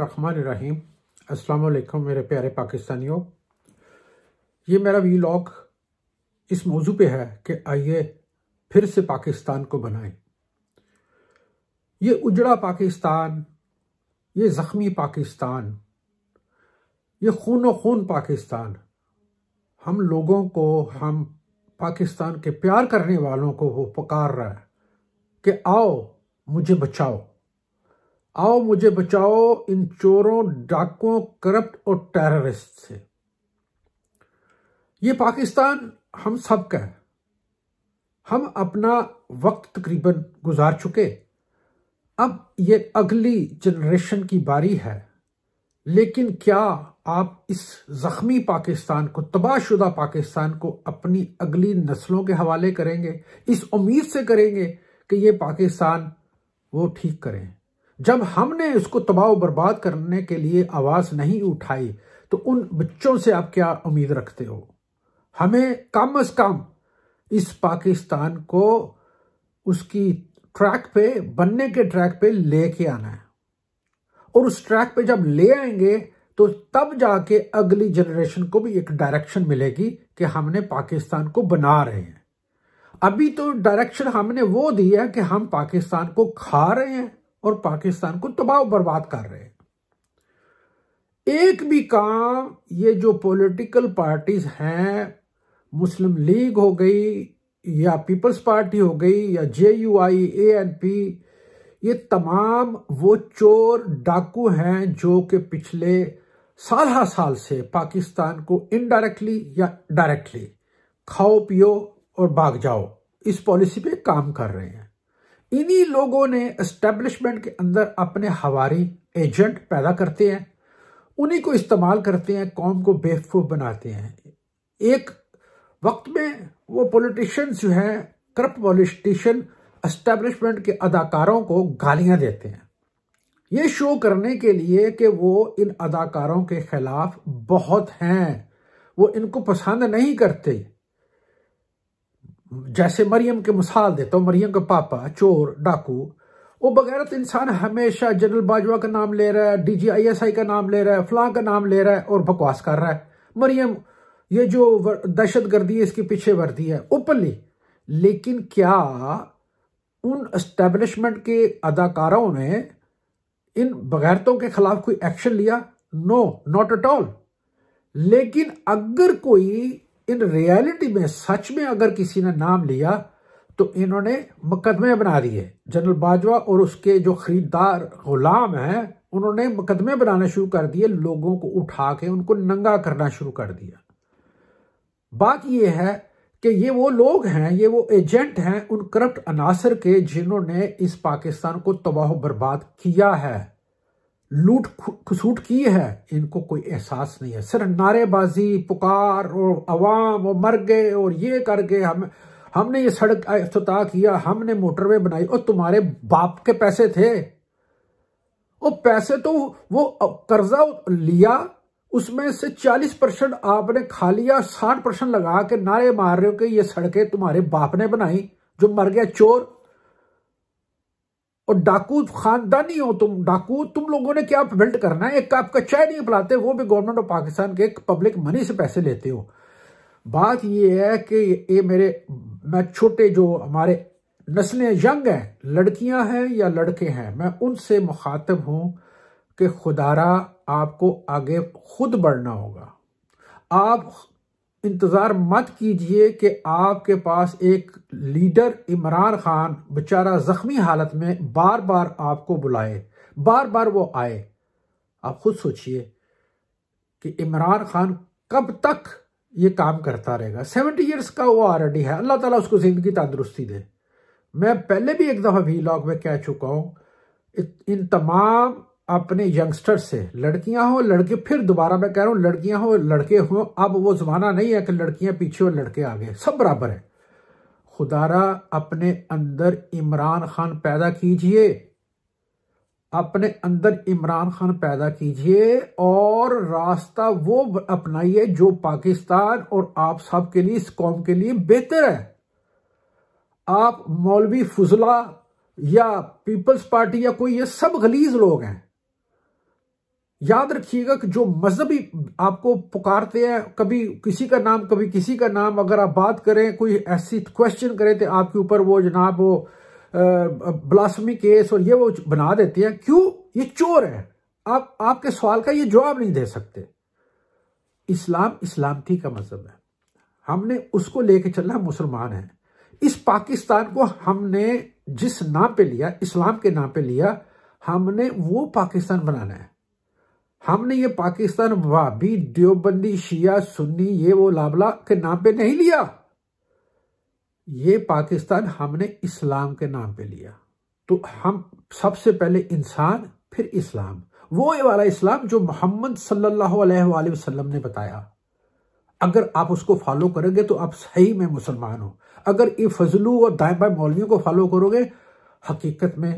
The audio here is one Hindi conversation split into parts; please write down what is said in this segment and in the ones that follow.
रहीम अस्सलाम वालेकुम मेरे प्यारे पाकिस्तानियों ये मेरा वीलॉग इस मौजू पे है कि आइए फिर से पाकिस्तान को बनाएं ये उजड़ा पाकिस्तान ये ज़ख्मी पाकिस्तान ये खून खून पाकिस्तान हम लोगों को हम पाकिस्तान के प्यार करने वालों को वो पुकार रहा है कि आओ मुझे बचाओ आओ मुझे बचाओ इन चोरों डाकुओं करप्ट और टेररिस्ट से ये पाकिस्तान हम सब का है हम अपना वक्त तकरीबन गुजार चुके अब ये अगली जनरेशन की बारी है लेकिन क्या आप इस जख्मी पाकिस्तान को तबाहशुदा पाकिस्तान को अपनी अगली नस्लों के हवाले करेंगे इस उम्मीद से करेंगे कि ये पाकिस्तान वो ठीक करें जब हमने इसको तबाह बर्बाद करने के लिए आवाज़ नहीं उठाई तो उन बच्चों से आप क्या उम्मीद रखते हो हमें कम अज कम इस पाकिस्तान को उसकी ट्रैक पे बनने के ट्रैक पे लेके आना है और उस ट्रैक पे जब ले आएंगे तो तब जाके अगली जनरेशन को भी एक डायरेक्शन मिलेगी कि हमने पाकिस्तान को बना रहे हैं अभी तो डायरेक्शन हमने वो दी है कि हम पाकिस्तान को खा रहे हैं और पाकिस्तान को तबाह बर्बाद कर रहे हैं एक भी काम ये जो पॉलिटिकल पार्टीज हैं मुस्लिम लीग हो गई या पीपल्स पार्टी हो गई या J U I A N P ये तमाम वो चोर डाकू हैं जो कि पिछले साल साल से पाकिस्तान को इनडायरेक्टली या डायरेक्टली खाओ पियो और भाग जाओ इस पॉलिसी पे काम कर रहे हैं इन्हीं लोगों ने एस्टेब्लिशमेंट के अंदर अपने हवारी एजेंट पैदा करते हैं उन्हीं को इस्तेमाल करते हैं कौम को बेवकूफ़ बनाते हैं एक वक्त में वो पॉलिटिशियन जो हैं करप्ट पॉलिटिशियन एस्टेब्लिशमेंट के अदाकारों को गालियां देते हैं ये शो करने के लिए कि वो इन अदाकारों के खिलाफ बहुत हैं वो इनको पसंद नहीं करते जैसे मरियम के मिसाल देता हूँ मरियम का पापा चोर डाकू वो बगैरत तो इंसान हमेशा जनरल बाजवा का नाम ले रहा है डीजीआईएसआई का नाम ले रहा है फलां का नाम ले रहा है और बकवास कर रहा है मरियम ये जो दहशत गर्दी है इसके पीछे वर्दी है ओपनली लेकिन क्या उन एस्टेब्लिशमेंट के अदाकारों ने इन बगैरतों के खिलाफ कोई एक्शन लिया नो नॉट एट ऑल लेकिन अगर कोई इन रियलिटी में सच में अगर किसी ने नाम लिया तो इन्होंने मुकदमे बना दिए जनरल बाजवा और उसके जो खरीदार गुलाम हैं उन्होंने मुकदमे बनाना शुरू कर दिए लोगों को उठा के उनको नंगा करना शुरू कर दिया बात यह है कि ये वो लोग हैं ये वो एजेंट हैं उन करप्ट अनासर के जिन्होंने इस पाकिस्तान को तबाह बर्बाद किया है लूट खसूट की है इनको कोई एहसास नहीं है सिर्फ नारेबाजी पुकार और अवाम और मर गए और ये कर गए हम हमने ये सड़क अफ्ताह किया हमने मोटरवे बनाई और तुम्हारे बाप के पैसे थे वो पैसे तो वो कर्जा लिया उसमें से 40 परसेंट आपने खा लिया 60 परसेंट लगा के नारे मार रहे हो कि ये सड़कें तुम्हारे बाप ने बनाई जो मर गया चोर और डाकू खानदानी हो तुम डाकू तुम लोगों ने क्या बिल्ड करना है एक आपका चाय नहीं पिलाते वो भी गवर्नमेंट ऑफ पाकिस्तान के पब्लिक मनी से पैसे लेते हो बात ये है कि ये मेरे मैं छोटे जो हमारे नस्लें यंग हैं लड़कियां हैं या लड़के हैं मैं उनसे मुखातब हूं कि खुदारा आपको आगे खुद बढ़ना होगा आप इंतज़ार मत कीजिए कि आपके पास एक लीडर इमरान खान बेचारा ज़ख्मी हालत में बार बार आपको बुलाए बार बार वो आए आप खुद सोचिए कि इमरान खान कब तक ये काम करता रहेगा सेवेंटी इयर्स का वो ऑलरेडी है अल्लाह ताला उसको ज़िंदगी तंदुरुस्ती दे मैं पहले भी एक दफ़ा भी लॉग में कह चुका हूँ इन तमाम अपने यंगस्टर से लड़कियां हो लड़के फिर दोबारा मैं कह रहा हूं लड़कियां हो लड़के हो अब वो जमाना नहीं है कि लड़कियां पीछे और लड़के आगे सब बराबर है खुदारा अपने अंदर इमरान खान पैदा कीजिए अपने अंदर इमरान खान पैदा कीजिए और रास्ता वो अपनाइए जो पाकिस्तान और आप सब के लिए इस कौम के लिए बेहतर है आप मौलवी फजला या पीपल्स पार्टी या कोई ये सब गलीज लोग हैं याद रखिएगा कि जो मजहबी आपको पुकारते हैं कभी किसी का नाम कभी किसी का नाम अगर आप बात करें कोई ऐसी क्वेश्चन करें तो आपके ऊपर वो जनाब वो ब्लास्मी केस और ये वो बना देते हैं क्यों ये चोर है आप आपके सवाल का ये जवाब नहीं दे सकते इस्लाम इस्लामती का मजहब है हमने उसको लेके चलना मुसलमान है इस पाकिस्तान को हमने जिस नाम पे लिया इस्लाम के नाम पे लिया हमने वो पाकिस्तान बनाना है हमने ये पाकिस्तान वाबी देवबंदी शिया सुन्नी ये वो लाबला के नाम पे नहीं लिया ये पाकिस्तान हमने इस्लाम के नाम पे लिया तो हम सबसे पहले इंसान फिर इस्लाम वो ये वाला इस्लाम जो मोहम्मद सल्लल्लाहु अलैहि वसल्लम ने बताया अगर आप उसको फॉलो करोगे तो आप सही में मुसलमान हो अगर ये फजलू और दाए बाएं मौलवियों को फॉलो करोगे हकीकत में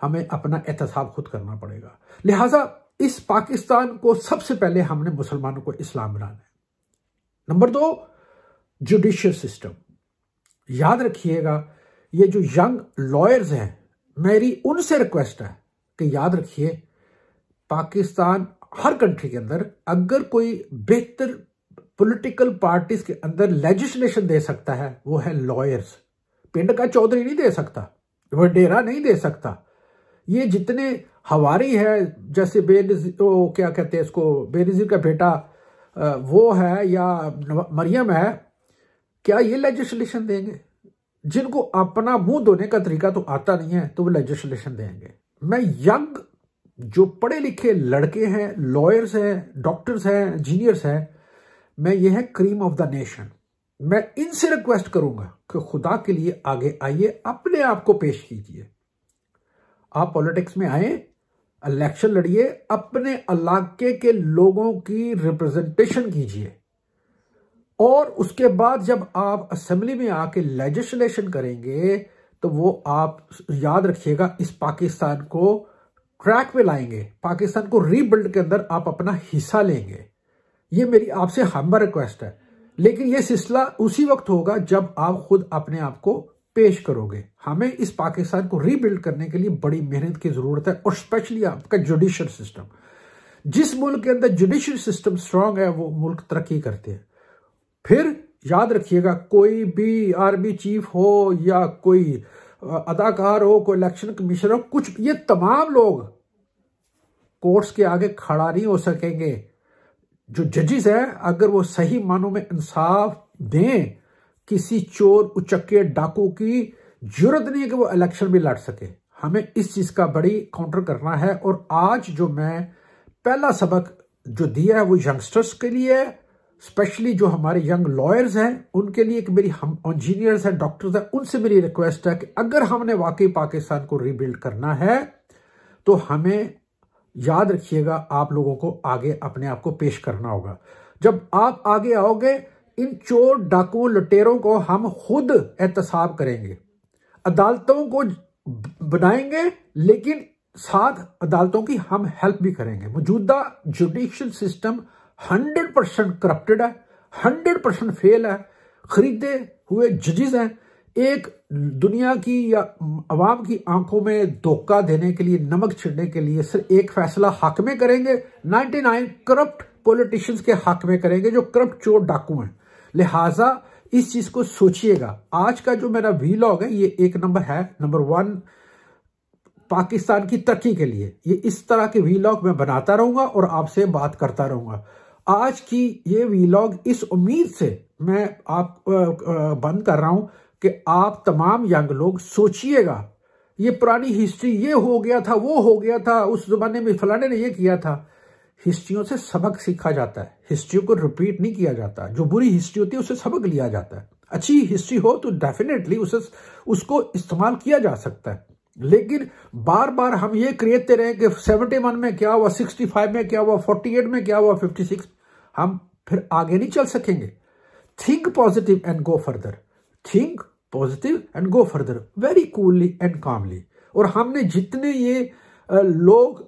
हमें अपना एहतसाब खुद करना पड़ेगा लिहाजा इस पाकिस्तान को सबसे पहले हमने मुसलमानों को इस्लाम बनाना है नंबर दो जुडिशियल सिस्टम याद रखिएगा ये जो यंग लॉयर्स हैं मेरी उनसे रिक्वेस्ट है कि याद रखिए पाकिस्तान हर कंट्री के अंदर अगर कोई बेहतर पॉलिटिकल पार्टीज के अंदर लेजिस्लेशन दे सकता है वो है लॉयर्स पिंड का चौधरी नहीं दे सकता वडेरा नहीं दे सकता ये जितने हवारी है जैसे बेनजी वो तो क्या कहते हैं इसको बेनजीर का बेटा वो है या मरियम है क्या ये लेजिस्लेशन देंगे जिनको अपना मुंह धोने का तरीका तो आता नहीं है तो वो लेजिस्लेशन देंगे मैं यंग जो पढ़े लिखे लड़के हैं लॉयर्स हैं डॉक्टर्स हैं इंजीनियर्स हैं मैं ये है क्रीम ऑफ द नेशन मैं इनसे रिक्वेस्ट करूंगा कि खुदा के लिए आगे आइए अपने आप को पेश कीजिए आप पॉलिटिक्स में आए इलेक्शन लड़िए अपने इलाके के लोगों की रिप्रेजेंटेशन कीजिए और उसके बाद जब आप असेंबली में आके लेजिस्लेशन करेंगे तो वो आप याद रखिएगा इस पाकिस्तान को ट्रैक पे लाएंगे पाकिस्तान को रीबिल्ड के अंदर आप अपना हिस्सा लेंगे ये मेरी आपसे हम्बर रिक्वेस्ट है लेकिन ये सिलसिला उसी वक्त होगा जब आप खुद अपने आप को पेश करोगे हमें इस पाकिस्तान को रीबिल्ड करने के लिए बड़ी मेहनत की जरूरत है और स्पेशली आपका जुडिशल सिस्टम जिस मुल्क के अंदर जुडिशल सिस्टम स्ट्रांग है वो मुल्क तरक्की करते हैं फिर याद रखिएगा कोई भी आर्मी चीफ हो या कोई अदाकार हो कोई इलेक्शन कमीशनर हो कुछ ये तमाम लोग कोर्ट्स के आगे खड़ा नहीं हो सकेंगे जो जजेस हैं अगर वो सही मानों में इंसाफ दें किसी चोर उचक्के डाकू की जरूरत नहीं है कि वो इलेक्शन में लड़ सके हमें इस चीज का बड़ी काउंटर करना है और आज जो मैं पहला सबक जो दिया है वो यंगस्टर्स के लिए है स्पेशली जो हमारे यंग लॉयर्स हैं उनके लिए कि मेरी हम इंजीनियर्स हैं डॉक्टर्स हैं उनसे मेरी रिक्वेस्ट है कि अगर हमने वाकई पाकिस्तान को रीबिल्ड करना है तो हमें याद रखिएगा आप लोगों को आगे अपने आप को पेश करना होगा जब आप आगे आओगे इन चोर डाकुओं लुटेरों को हम खुद एहतसाब करेंगे अदालतों को बनाएंगे लेकिन साथ अदालतों की हम हेल्प भी करेंगे मौजूदा जुडिशियल सिस्टम 100 परसेंट करप्टेड है 100 परसेंट फेल है खरीदे हुए जजेस हैं एक दुनिया की या अवाम की आंखों में धोखा देने के लिए नमक छिड़ने के लिए सिर्फ एक फैसला हक में करेंगे 99 करप्ट पॉलिटिशियंस के हक में करेंगे जो करप्ट चोर डाकू हैं लिहाजा इस चीज को सोचिएगा आज का जो मेरा वी है ये एक नंबर है नंबर वन पाकिस्तान की तरक्की के लिए ये इस तरह के वी मैं बनाता रहूंगा और आपसे बात करता रहूंगा आज की ये वी इस उम्मीद से मैं आप बंद कर रहा हूं कि आप तमाम यंग लोग सोचिएगा ये पुरानी हिस्ट्री ये हो गया था वो हो गया था उस जमाने में फलाने ने ये किया था हिस्ट्रियों से सबक सीखा जाता है हिस्ट्री को रिपीट नहीं किया जाता जो बुरी हिस्ट्री होती है उससे सबक लिया जाता है अच्छी हिस्ट्री हो तो डेफिनेटली उसे उसको इस्तेमाल किया जा सकता है लेकिन बार बार हम ये क्रिएटते रहे कि सेवेंटी वन में क्या हुआ सिक्सटी फाइव में क्या हुआ फोर्टी एट में क्या हुआ फिफ्टी सिक्स हम फिर आगे नहीं चल सकेंगे think positive and go further think positive and go further very coolly and calmly और हमने जितने ये लोग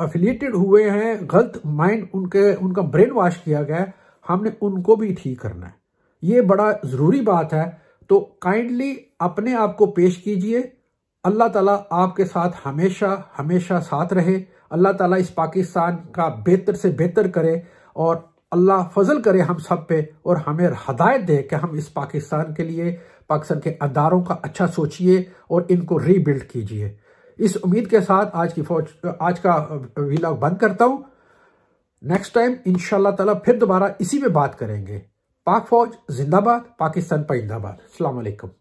अफिलेटेड हुए हैं गलत माइंड उनके उनका ब्रेन वॉश किया गया है हमने उनको भी ठीक करना है ये बड़ा ज़रूरी बात है तो काइंडली अपने आप को पेश कीजिए अल्लाह ताला आपके साथ हमेशा हमेशा साथ रहे अल्लाह ताला इस पाकिस्तान का बेहतर से बेहतर करे और अल्लाह फजल करे हम सब पे और हमें हदायत दे कि हम इस पाकिस्तान के लिए पाकिस्तान के अदारों का अच्छा सोचिए और इनको रीबिल्ड कीजिए इस उम्मीद के साथ आज की फौज आज का वीलॉग बंद करता हूं नेक्स्ट टाइम इनशाला ताला फिर दोबारा इसी पे बात करेंगे पाक फौज जिंदाबाद पाकिस्तान पर परिंदाबाद अलैक्म